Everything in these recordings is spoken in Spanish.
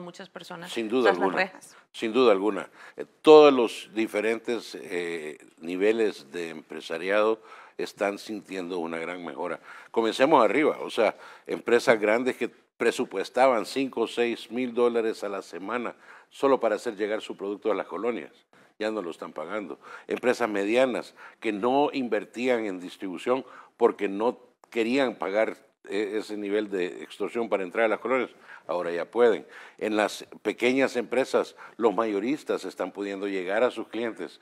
muchas personas. Sin duda alguna. Sin duda alguna. Eh, todos los diferentes eh, niveles de empresariado están sintiendo una gran mejora. Comencemos arriba, o sea, empresas grandes que presupuestaban 5 o 6 mil dólares a la semana solo para hacer llegar su producto a las colonias ya no lo están pagando. Empresas medianas que no invertían en distribución porque no querían pagar e, ese nivel de extorsión para entrar a las colores, ahora ya pueden. En las pequeñas empresas, los mayoristas están pudiendo llegar a sus clientes.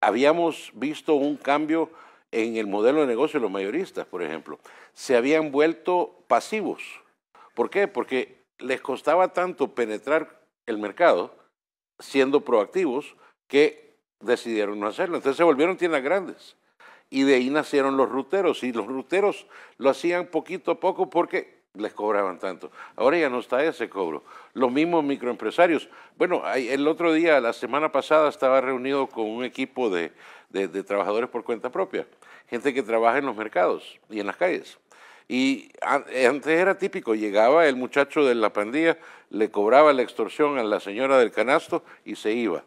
Habíamos visto un cambio en el modelo de negocio de los mayoristas, por ejemplo. Se habían vuelto pasivos. ¿Por qué? Porque les costaba tanto penetrar el mercado siendo proactivos que decidieron no hacerlo. Entonces se volvieron tiendas grandes y de ahí nacieron los ruteros y los ruteros lo hacían poquito a poco porque les cobraban tanto. Ahora ya no está ese cobro. Los mismos microempresarios. Bueno, el otro día, la semana pasada, estaba reunido con un equipo de, trabajadores por cuenta propia, gente que trabaja en los mercados y en las calles. Y antes era típico, llegaba el muchacho de la pandilla, le cobraba la extorsión a la señora del canasto y se iba.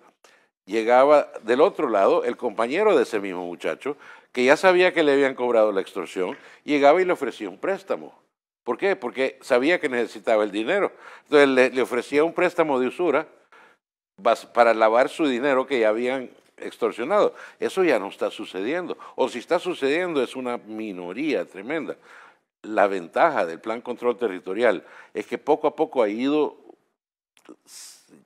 Llegaba del otro lado el compañero de ese mismo muchacho, que ya sabía que le habían cobrado la extorsión, llegaba y le ofrecía un préstamo. ¿Por qué? Porque sabía que necesitaba el dinero. Entonces le, le ofrecía un préstamo de usura para lavar su dinero que ya habían extorsionado. Eso ya no está sucediendo. O si está sucediendo es una minoría tremenda. La ventaja del plan control territorial es que poco a poco ha ido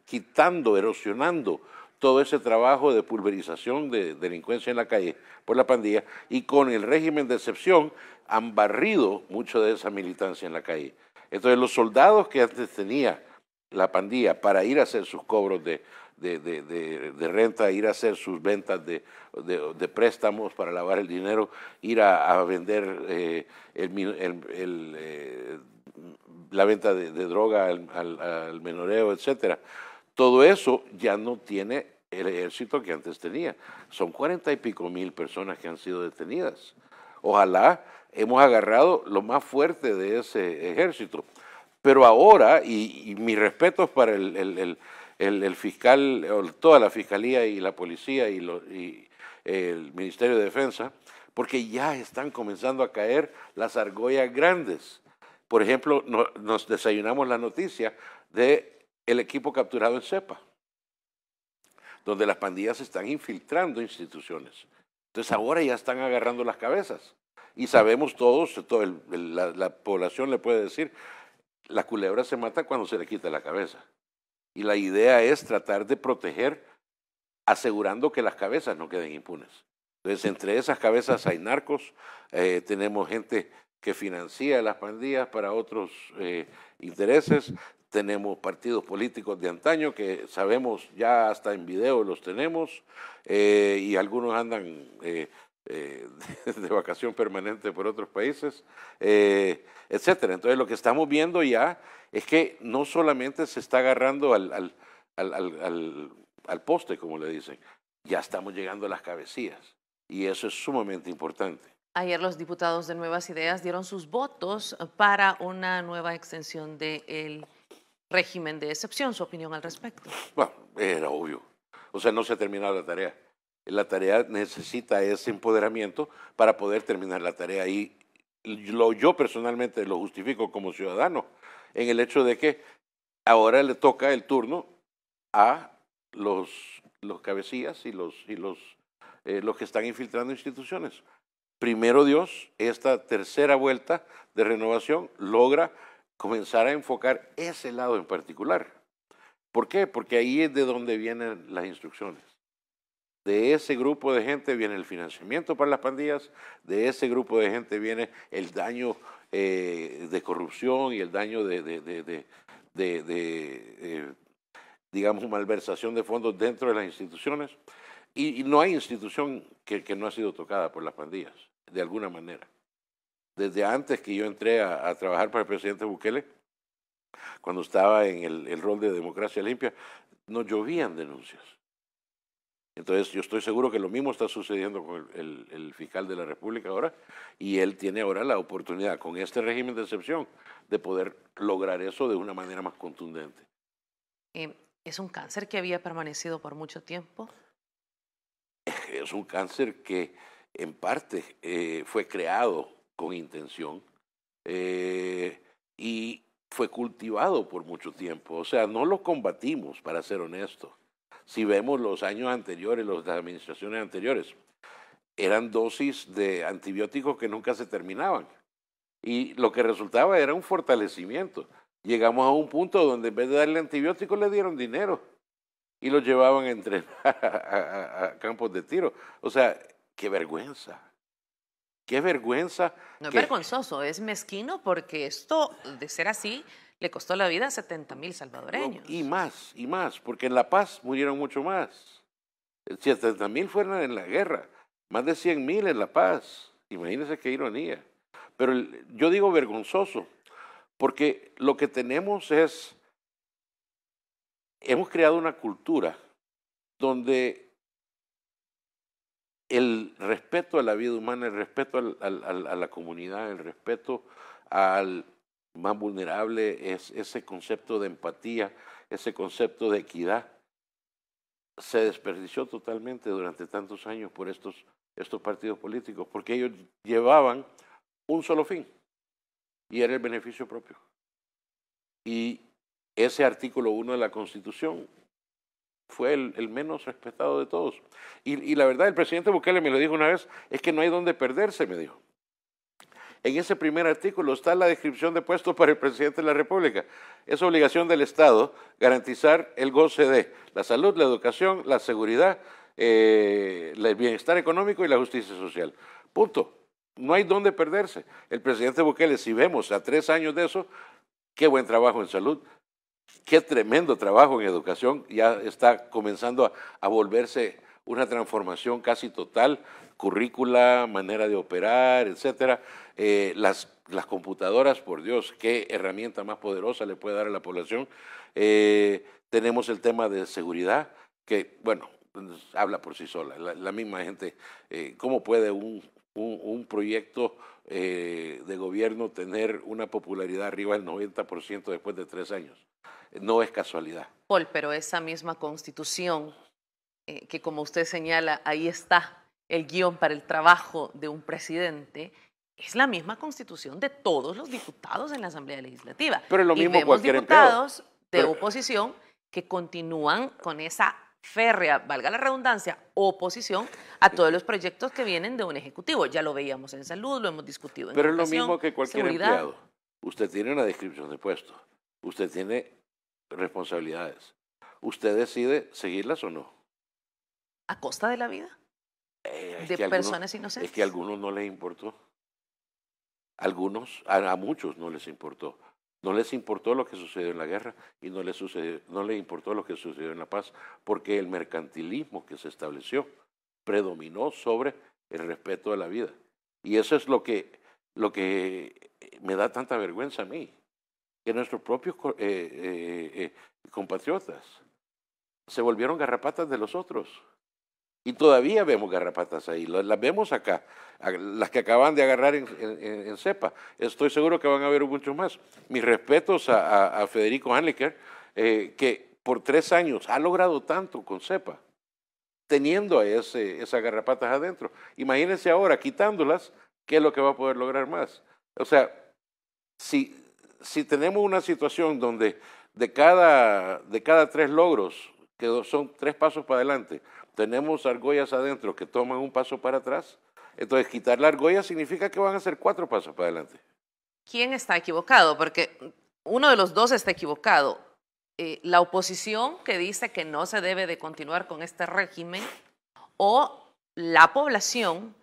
quitando, erosionando todo ese trabajo de pulverización de delincuencia en la calle por la pandilla y con el régimen de excepción han barrido mucho de esa militancia en la calle. Entonces los soldados que antes tenía la pandilla para ir a hacer sus cobros de, renta, ir a hacer sus ventas de, préstamos para lavar el dinero, ir a, vender eh, eh, la venta de, droga al, al menoreo, etcétera todo eso ya no tiene el ejército que antes tenía. Son cuarenta y pico mil personas que han sido detenidas. Ojalá hemos agarrado lo más fuerte de ese ejército. Pero ahora, y, mis respetos para el, fiscal, toda la fiscalía y la policía y, el Ministerio de Defensa, porque ya están comenzando a caer las argollas grandes. Por ejemplo, nos desayunamos la noticia de el equipo capturado en cepa, donde las pandillas están infiltrando instituciones. Entonces ahora ya están agarrando las cabezas. Y sabemos todos, todo la, población le puede decir, la culebra se mata cuando se le quita la cabeza. Y la idea es tratar de proteger asegurando que las cabezas no queden impunes. Entonces, entre esas cabezas hay narcos, eh, tenemos gente que financia las pandillas para otros eh, intereses, tenemos partidos políticos de antaño que sabemos ya hasta en video los tenemos eh, y algunos andan eh, eh, de, vacación permanente por otros países, etcétera. Entonces lo que estamos viendo ya es que no solamente se está agarrando al, al, al, poste, como le dicen, ya estamos llegando a las cabecillas y eso es sumamente importante. Ayer los diputados de Nuevas Ideas dieron sus votos para una nueva extensión del... De régimen de excepción. ¿Su opinión al respecto? Bueno, era obvio. O sea, no se ha terminado la tarea. La tarea necesita ese empoderamiento para poder terminar la tarea. Y lo, yo personalmente lo justifico como ciudadano en el hecho de que ahora le toca el turno a los, los cabecillas y los, y los, eh, los que están infiltrando instituciones. Primero Dios, esta tercera vuelta de renovación logra comenzar a enfocar ese lado en particular. ¿Por qué? Porque ahí es de donde vienen las instrucciones. De ese grupo de gente viene el financiamiento para las pandillas, de ese grupo de gente viene el daño eh, de corrupción y el daño de, eh, digamos, malversación de fondos dentro de las instituciones. Y, no hay institución que, que no ha sido tocada por las pandillas, de alguna manera desde antes que yo entré a, trabajar para el presidente Bukele, cuando estaba en el, rol de democracia limpia, no llovían denuncias. Entonces yo estoy seguro que lo mismo está sucediendo con el, fiscal de la República ahora y él tiene ahora la oportunidad con este régimen de excepción de poder lograr eso de una manera más contundente. Eh, ¿Es un cáncer que había permanecido por mucho tiempo? Es un cáncer que en parte eh, fue creado con intención eh, y fue cultivado por mucho tiempo. O sea, no lo combatimos, para ser honesto. Si vemos los años anteriores, las administraciones anteriores, eran dosis de antibióticos que nunca se terminaban. Y lo que resultaba era un fortalecimiento. Llegamos a un punto donde en vez de darle antibióticos le dieron dinero y lo llevaban a a campos de tiro. O sea, qué vergüenza. Qué vergüenza. No es vergonzoso, es mezquino porque esto, de ser así, le costó la vida a 70 mil salvadoreños. y más, y más, porque en La Paz murieron mucho más. 70 mil fueron en la guerra, más de 100 mil en La Paz. Imagínense qué ironía. Pero yo digo vergonzoso, porque lo que tenemos es, hemos creado una cultura donde el respeto a la vida humana, el respeto a la comunidad, el respeto al más vulnerable, es ese concepto de empatía, ese concepto de equidad, se desperdició totalmente durante tantos años por estos, estos partidos políticos, porque ellos llevaban un solo fin, y era el beneficio propio. Y ese artículo 1 de la Constitución fue el, menos respetado de todos. Y, la verdad, el presidente Bukele me lo dijo una vez, es que no hay dónde perderse, me dijo. En ese primer artículo está la descripción de puesto para el presidente de la República. Es obligación del Estado garantizar el goce de la salud, la educación, la seguridad, eh, el bienestar económico y la justicia social. Punto. No hay dónde perderse. El presidente Bukele, si vemos a tres años de eso, qué buen trabajo en salud, Qué tremendo trabajo en educación. Ya está comenzando a, volverse una transformación casi total, currícula, manera de operar, etcétera. Eh, las, computadoras, por Dios, qué herramienta más poderosa le puede dar a la población. Eh, tenemos el tema de seguridad, que, bueno, pues, habla por sí sola. La, misma gente, eh, ¿cómo puede un, un proyecto de gobierno tener una popularidad arriba del 90% después de tres años? no es casualidad. Paul, pero esa misma constitución, eh, que como usted señala, ahí está el guión para el trabajo de un presidente, es la misma constitución de todos los diputados en la Asamblea Legislativa. Pero es lo mismo y vemos diputados de oposición que continúan con esa férrea, valga la redundancia, oposición a todos los proyectos que vienen de un ejecutivo. Ya lo veíamos en salud, lo hemos discutido en Pero es lo mismo que cualquier empleado. Usted tiene una descripción de puesto, usted tiene responsabilidades. ¿Usted decide seguirlas o no? ¿A costa de la vida? Eh, de personas inocentes. Es que a algunos no les importó. algunos, a, muchos no les importó. No les importó lo que sucedió en la guerra y no les, sucedió, no les importó lo que sucedió en la paz, porque el mercantilismo que se estableció predominó sobre el respeto de la vida. Y eso es lo que, lo que me da tanta vergüenza a mí que nuestros propios eh, eh, eh, compatriotas se volvieron garrapatas de los otros. Y todavía vemos garrapatas ahí, las vemos acá, las que acaban de agarrar en, cepa. Estoy seguro que van a haber muchos más. Mis respetos a, Federico Hanlicker que por tres años ha logrado tanto con cepa, teniendo ese, esas garrapatas adentro. Imagínense ahora, quitándolas, ¿qué es lo que va a poder lograr más? O sea, si, si tenemos una situación donde de cada, de cada tres logros, que son tres pasos para adelante, tenemos argollas adentro que toman un paso para atrás, entonces quitar la argolla significa que van a ser cuatro pasos para adelante. ¿Quién está equivocado? Porque uno de los dos está equivocado. Eh, la oposición que dice que no se debe de continuar con este régimen o la población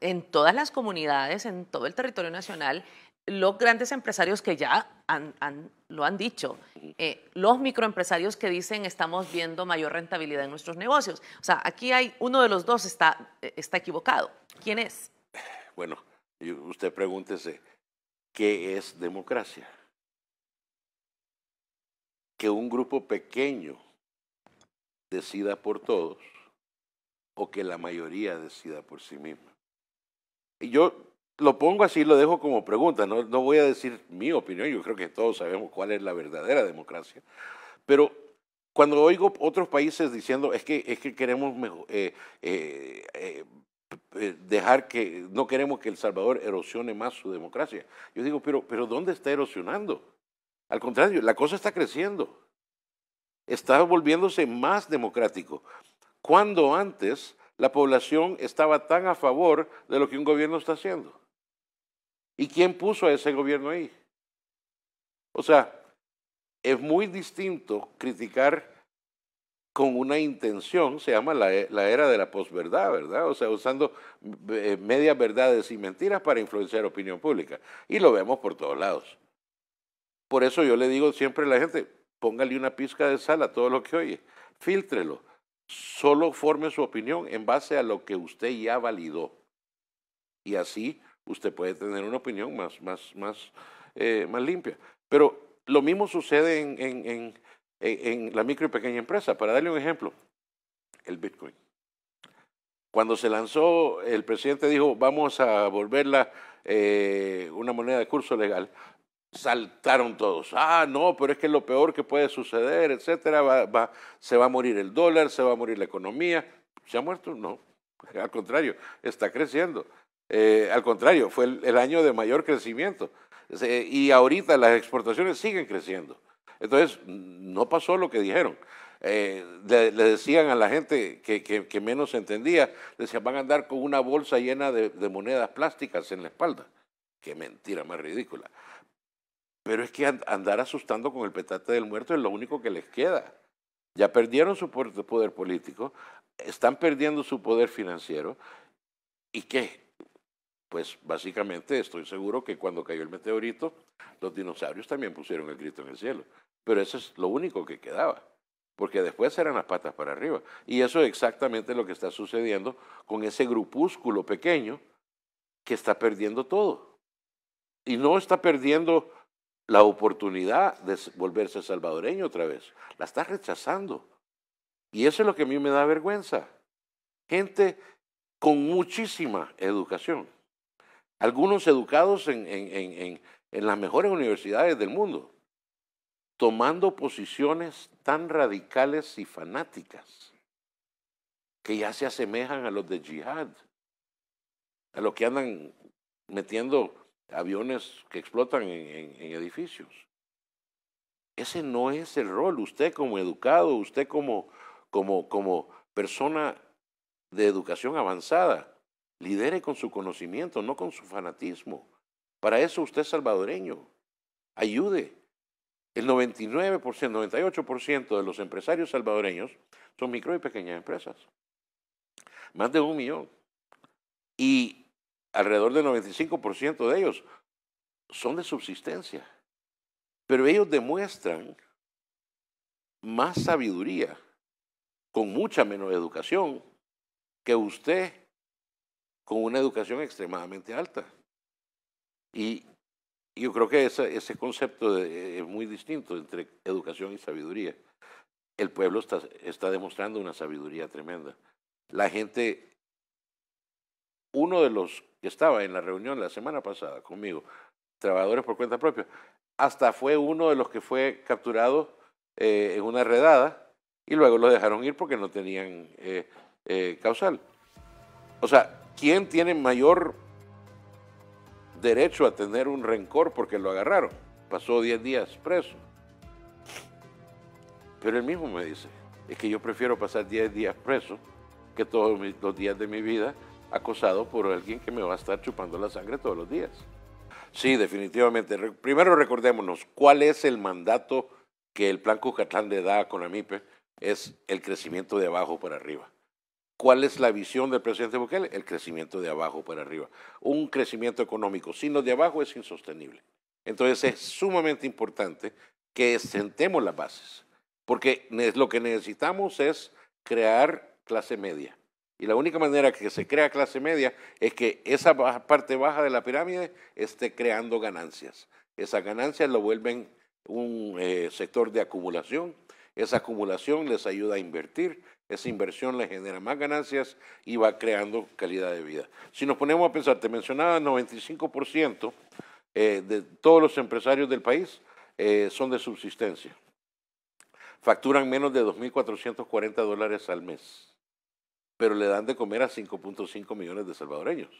en todas las comunidades, en todo el territorio nacional, los grandes empresarios que ya han, lo han dicho, eh, los microempresarios que dicen estamos viendo mayor rentabilidad en nuestros negocios. O sea, aquí hay uno de los dos está, eh, está equivocado. ¿Quién es? Bueno, usted pregúntese, ¿qué es democracia? Que un grupo pequeño decida por todos o que la mayoría decida por sí misma. Y yo lo pongo así, lo dejo como pregunta, no, no voy a decir mi opinión, yo creo que todos sabemos cuál es la verdadera democracia, pero cuando oigo otros países diciendo es que, es que queremos mejor, eh, eh, eh, dejar que, no queremos que El Salvador erosione más su democracia, yo digo, pero, pero ¿dónde está erosionando? Al contrario, la cosa está creciendo, está volviéndose más democrático. Cuando antes la población estaba tan a favor de lo que un gobierno está haciendo. ¿Y quién puso a ese gobierno ahí? O sea, es muy distinto criticar con una intención, se llama la, e, era de la posverdad, ¿verdad? O sea, usando eh, medias verdades y mentiras para influenciar opinión pública. Y lo vemos por todos lados. Por eso yo le digo siempre a la gente, póngale una pizca de sal a todo lo que oye, filtrelo, solo forme su opinión en base a lo que usted ya validó. Y así usted puede tener una opinión más, más, eh, limpia. Pero lo mismo sucede en, la micro y pequeña empresa. Para darle un ejemplo, el Bitcoin. Cuando se lanzó, el presidente dijo, vamos a volverla eh, una moneda de curso legal. Saltaron todos. Ah, no, pero es que lo peor que puede suceder, etcétera. se va a morir el dólar, se va a morir la economía. ¿Se ha muerto? No. Al contrario, está creciendo. Eh, al contrario, fue el, año de mayor crecimiento. y ahorita las exportaciones siguen creciendo. Entonces, mm, no pasó lo que dijeron. Eh, le, decían a la gente que, menos entendía, decían, van a andar con una bolsa llena de, monedas plásticas en la espalda. Qué mentira más ridícula. Pero es que andar asustando con el petate del muerto es lo único que les queda. Ya perdieron su poder político, están perdiendo su poder financiero. ¿Y qué? pues básicamente estoy seguro que cuando cayó el meteorito, los dinosaurios también pusieron el grito en el cielo. Pero eso es lo único que quedaba, porque después eran las patas para arriba. Y eso es exactamente lo que está sucediendo con ese grupúsculo pequeño que está perdiendo todo. Y no está perdiendo la oportunidad de volverse salvadoreño otra vez, la está rechazando. Y eso es lo que a mí me da vergüenza. Gente con muchísima educación algunos educados en, las mejores universidades del mundo, tomando posiciones tan radicales y fanáticas que ya se asemejan a los de jihad, a los que andan metiendo aviones que explotan en, edificios. Ese no es el rol. Usted como educado, usted como, como, como persona de educación avanzada, Lidere con su conocimiento, no con su fanatismo. Para eso usted es salvadoreño. Ayude. El 99%, 98% de los empresarios salvadoreños son micro y pequeñas empresas. Más de un millón. Y alrededor del 95% de ellos son de subsistencia. Pero ellos demuestran más sabiduría con mucha menos educación que usted con una educación extremadamente alta. Y yo creo que ese concepto eh, es muy distinto entre educación y sabiduría. El pueblo está, está demostrando una sabiduría tremenda. La gente, uno de los que estaba en la reunión la semana pasada conmigo, trabajadores por cuenta propia, hasta fue uno de los que fue capturado eh, en una redada y luego lo dejaron ir porque no tenían eh, causal. O sea, ¿quién tiene mayor derecho a tener un rencor porque lo agarraron? Pasó 10 días preso. Pero él mismo me dice, es que yo prefiero pasar 10 días preso que todos los días de mi vida acosado por alguien que me va a estar chupando la sangre todos los días. Sí, definitivamente. Primero recordémonos cuál es el mandato que el Plan Cucatlán le da a Conamipe, es el crecimiento de abajo para arriba. ¿Cuál es la visión del presidente Bukele? El crecimiento de abajo para arriba. Un crecimiento económico sin los de abajo es insostenible. Entonces es sumamente importante que sentemos las bases, porque lo que necesitamos es crear clase media. Y la única manera que se crea clase media es que esa parte baja de la pirámide esté creando ganancias. Esas ganancias lo vuelven un eh, sector de acumulación esa acumulación les ayuda a invertir, esa inversión les genera más ganancias y va creando calidad de vida. Si nos ponemos a pensar, te mencionaba, 95% eh, de todos los empresarios del país eh, son de subsistencia. Facturan menos de 2.440 dólares al mes, pero le dan de comer a 5.5 millones de salvadoreños.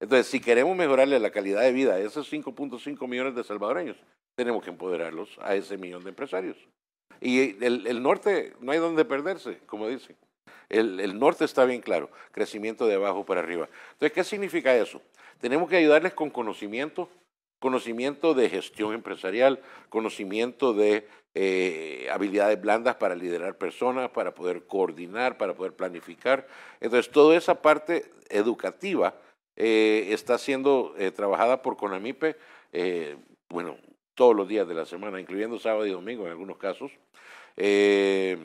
Entonces, si queremos mejorarle la calidad de vida a esos 5.5 millones de salvadoreños, tenemos que empoderarlos a ese millón de empresarios. Y el, el norte no hay donde perderse, como dicen. El, norte está bien claro, crecimiento de abajo para arriba. Entonces, ¿qué significa eso? Tenemos que ayudarles con conocimiento, conocimiento de gestión empresarial, conocimiento de eh, habilidades blandas para liderar personas, para poder coordinar, para poder planificar. Entonces, toda esa parte educativa eh, está siendo eh, trabajada por CONAMIPE. bueno, todos los días de la semana, incluyendo sábado y domingo en algunos casos. Eh,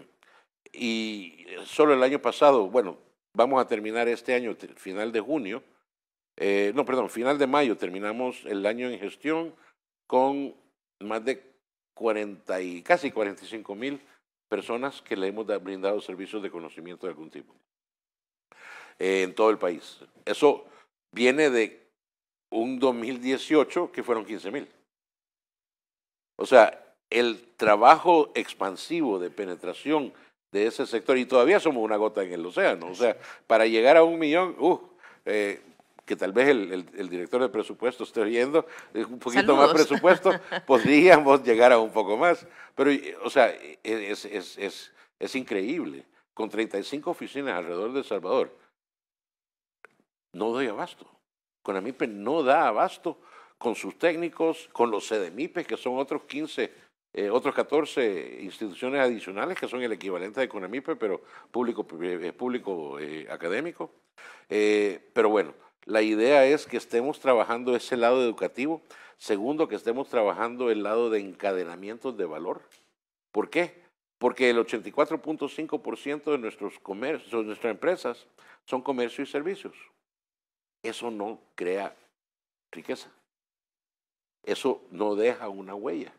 y solo el año pasado, bueno, vamos a terminar este año, final de junio, eh, no, perdón, final de mayo, terminamos el año en gestión con más de 40 y casi 45 mil personas que le hemos brindado servicios de conocimiento de algún tipo eh, en todo el país. Eso viene de un 2018 que fueron 15 mil. O sea, el trabajo expansivo de penetración de ese sector, y todavía somos una gota en el océano, o sea, para llegar a un millón, uh, eh, que tal vez el, director de presupuesto esté oyendo, eh, un poquito más presupuesto, podríamos llegar a un poco más. Pero, o sea, e, e, es, es, es, es increíble. Con 35 oficinas alrededor de El Salvador, no doy abasto. Con AMIPE no da abasto con sus técnicos, con los CDMIPES, que son otros 15, eh, otros 14 instituciones adicionales, que son el equivalente de CONAMIPE, pero público, eh, público eh, académico. pero bueno, la idea es que estemos trabajando ese lado educativo. Segundo, que estemos trabajando el lado de encadenamientos de valor. ¿Por qué? Porque el 84.5% de nuestros comercios, de nuestras empresas son comercio y servicios. Eso no crea riqueza eso no deja una huella.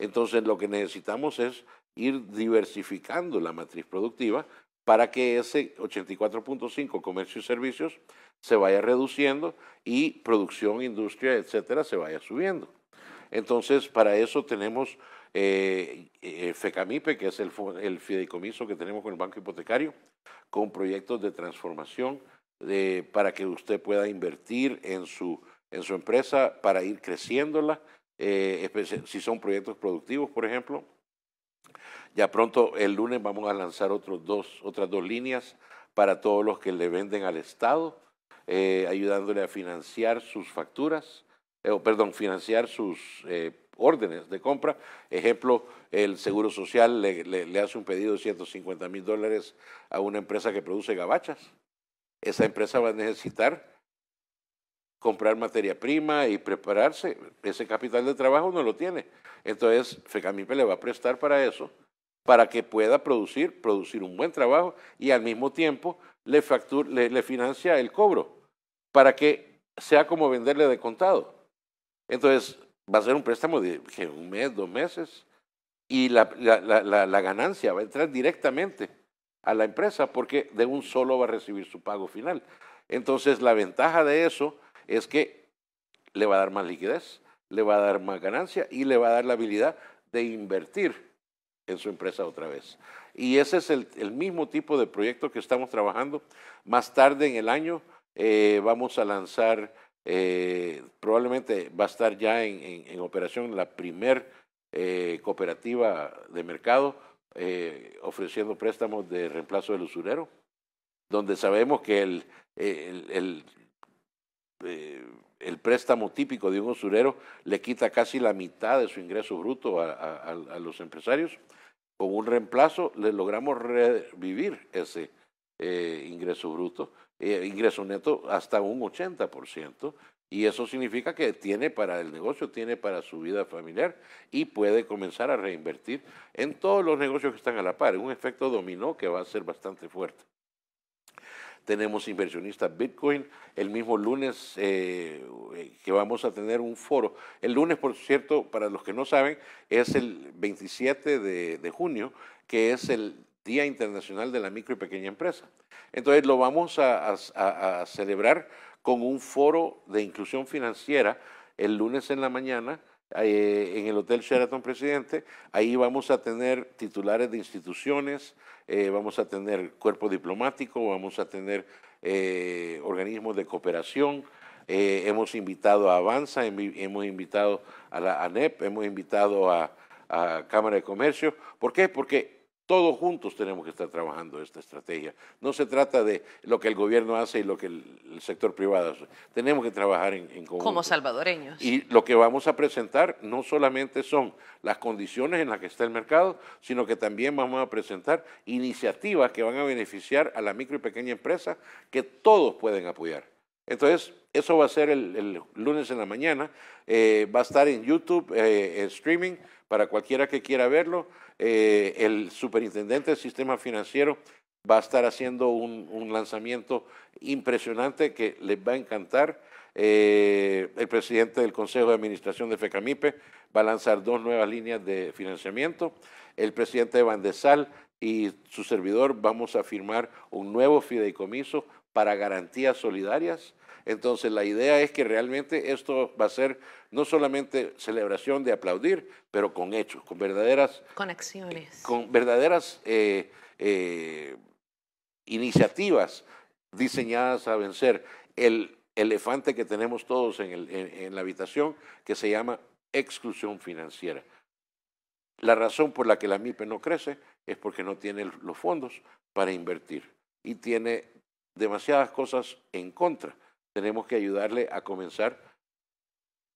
Entonces lo que necesitamos es ir diversificando la matriz productiva para que ese 84.5 comercio y servicios se vaya reduciendo y producción, industria, etcétera, se vaya subiendo. Entonces, para eso tenemos eh, eh, FECAMIPE, que es el, fideicomiso que tenemos con el Banco Hipotecario, con proyectos de transformación para que usted pueda invertir en su en su empresa para ir creciéndola, eh, si son proyectos productivos, por ejemplo. Ya pronto, el lunes, vamos a lanzar otras dos líneas para todos los que le venden al Estado, eh, ayudándole a financiar sus facturas, eh, o perdón, financiar sus órdenes de compra. Ejemplo, el Seguro Social le, le hace un pedido de 150 mil dólares a una empresa que produce gabachas. Esa empresa va a necesitar comprar materia prima y prepararse, ese capital de trabajo no lo tiene. Entonces, FECAMIPE le va a prestar para eso, para que pueda producir, producir un buen trabajo y al mismo tiempo le, le, financia el cobro, para que sea como venderle de contado. Entonces, va a ser un préstamo de un mes, dos meses, y la ganancia va a entrar directamente a la empresa porque de un solo va a recibir su pago final. Entonces, la ventaja de eso es que le va a dar más liquidez, le va a dar más ganancia y le va a dar la habilidad de invertir en su empresa otra vez. Y ese es el, mismo tipo de proyecto que estamos trabajando. Más tarde en el año eh, vamos a lanzar, eh, probablemente va a estar ya en, operación la primer eh, cooperativa de mercado ofreciendo préstamos de reemplazo del usurero, donde sabemos que el, el eh, el préstamo típico de un usurero le quita casi la mitad de su ingreso bruto a, los empresarios. Con un reemplazo le logramos revivir ese eh, ingreso bruto, eh, ingreso neto hasta un 80%. Y eso significa que tiene para el negocio, tiene para su vida familiar y puede comenzar a reinvertir en todos los negocios que están a la par. un efecto dominó que va a ser bastante fuerte tenemos inversionistas Bitcoin. El mismo lunes eh, que vamos a tener un foro. El lunes, por cierto, para los que no saben, es el 27 de, junio, que es el Día Internacional de la Micro y Pequeña Empresa. Entonces lo vamos a, a celebrar con un foro de inclusión financiera el lunes en la mañana eh, en el Hotel Sheraton Presidente. Ahí vamos a tener titulares de instituciones, eh, vamos a tener cuerpo diplomático, vamos a tener eh, organismos de cooperación. hemos invitado a Avanza, hemos invitado a la ANEP, hemos invitado a, a Cámara de Comercio. ¿Por qué? Porque todos juntos tenemos que estar trabajando esta estrategia. No se trata de lo que el gobierno hace y lo que el, sector privado hace. Tenemos que trabajar en, en conjunto. Como salvadoreños. Y lo que vamos a presentar no solamente son las condiciones en las que está el mercado, sino que también vamos a presentar iniciativas que van a beneficiar a la micro y pequeña empresa que todos pueden apoyar. Entonces, eso va a ser el, lunes en la mañana. Eh, va a estar en YouTube, eh, en streaming, para cualquiera que quiera verlo. Eh, el superintendente del sistema financiero va a estar haciendo un, lanzamiento impresionante que les va a encantar. el presidente del Consejo de Administración de FECAMIPE va a lanzar dos nuevas líneas de financiamiento. El presidente de Sal y su servidor vamos a firmar un nuevo fideicomiso para garantías solidarias. Entonces la idea es que realmente esto va a ser no solamente celebración de aplaudir, pero con hechos, con verdaderas conexiones, con verdaderas eh, eh, iniciativas diseñadas a vencer el elefante que tenemos todos en, en la habitación que se llama exclusión financiera. La razón por la que la MIPE no crece es porque no tiene los fondos para invertir y tiene demasiadas cosas en contra. Tenemos que ayudarle a comenzar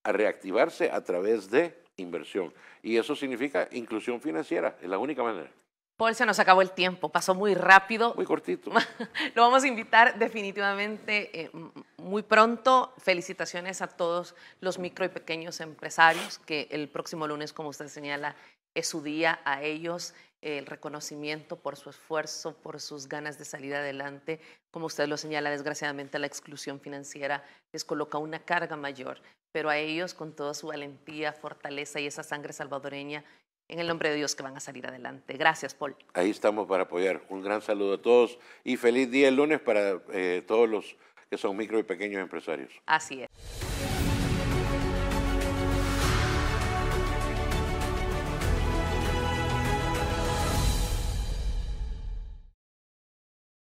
a reactivarse a través de inversión. Y eso significa inclusión financiera, es la única manera. Paul, se nos acabó el tiempo, pasó muy rápido. Muy cortito. Lo vamos a invitar definitivamente eh, muy pronto. Felicitaciones a todos los micro y pequeños empresarios que el próximo lunes, como usted señala, es su día a ellos, el reconocimiento por su esfuerzo, por sus ganas de salir adelante. Como usted lo señala, desgraciadamente la exclusión financiera les coloca una carga mayor, pero a ellos con toda su valentía, fortaleza y esa sangre salvadoreña, en el nombre de Dios que van a salir adelante. Gracias, Paul. Ahí estamos para apoyar. Un gran saludo a todos y feliz día el lunes para eh, todos los que son micro y pequeños empresarios. Así es.